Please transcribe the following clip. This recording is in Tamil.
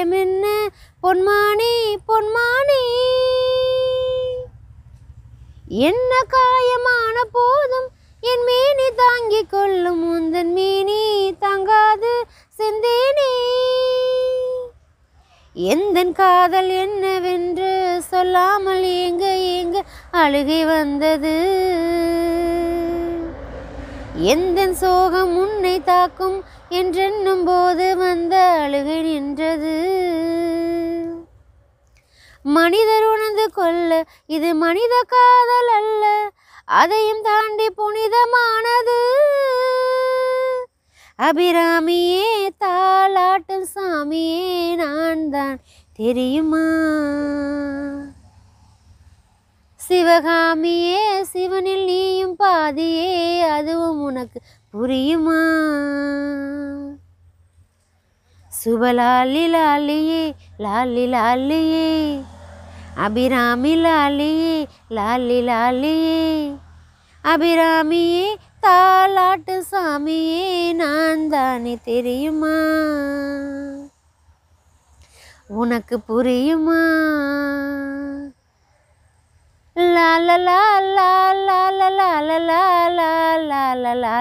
என்ன பொன்மானி பொன்மானி என்ன காயமான போதும் என் மேனி தாங்கிக் கொள்ளும் உந்தன் மேனி தாங்காது சிந்தேனி எந்தன் காதல் என்னவென்று சொல்லாமல் இங்கு இங்கு அழுகை வந்தது எந்த சோகம் உன்னை தாக்கும் என்றென்னும் போது வந்த அழுகை நின்றது மனிதர் உணர்ந்து கொள்ள இது மனித காதல் அல்ல அதையும் தாண்டி புனிதமானது அபிராமியே தாளாட்டும் சாமியே நான் தான் தெரியுமா சிவகாமியே சிவனின் புரியும் பாதியே அதுவும் உனக்கு புரியுமா சுபலாலி லாலியே லாலி லாலியே அபிராமி லாலியே லாலி லாலியே அபிராமியே தாலாட்டு சாமியே நான் தானே தெரியுமா உனக்கு புரியுமா லாலலா